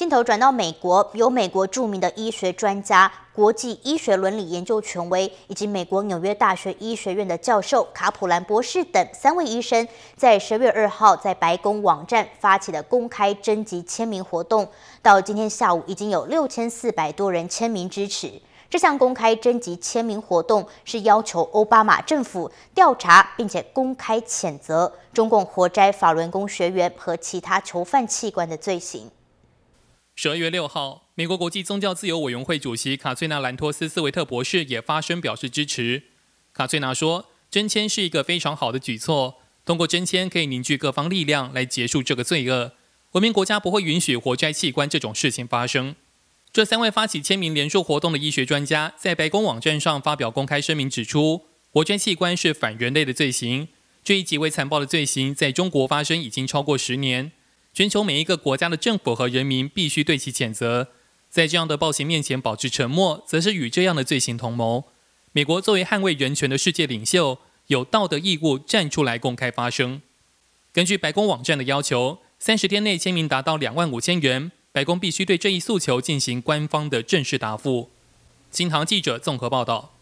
镜头转到美国，由美国著名的医学专家、国际医学伦理研究权威以及美国纽约大学医学院的教授卡普兰博士等三位医生，在十月二号在白宫网站发起的公开征集签名活动，到今天下午已经有六千四百多人签名支持。这项公开征集签名活动是要求奥巴马政府调查并且公开谴责中共活摘法轮功学员和其他囚犯器官的罪行。十二月六号，美国国际宗教自由委员会主席卡翠娜·兰托斯·斯维特博士也发声表示支持。卡翠娜说：“真签是一个非常好的举措，通过真签可以凝聚各方力量来结束这个罪恶。文明国家不会允许活摘器官这种事情发生。”这三位发起签名联署活动的医学专家在白宫网站上发表公开声明，指出活摘器官是反人类的罪行。这一极为残暴的罪行在中国发生已经超过十年。全球每一个国家的政府和人民必须对其谴责。在这样的暴行面前保持沉默，则是与这样的罪行同谋。美国作为捍卫人权的世界领袖，有道德义务站出来公开发声。根据白宫网站的要求，三十天内签名达到两万五千元，白宫必须对这一诉求进行官方的正式答复。新唐记者综合报道。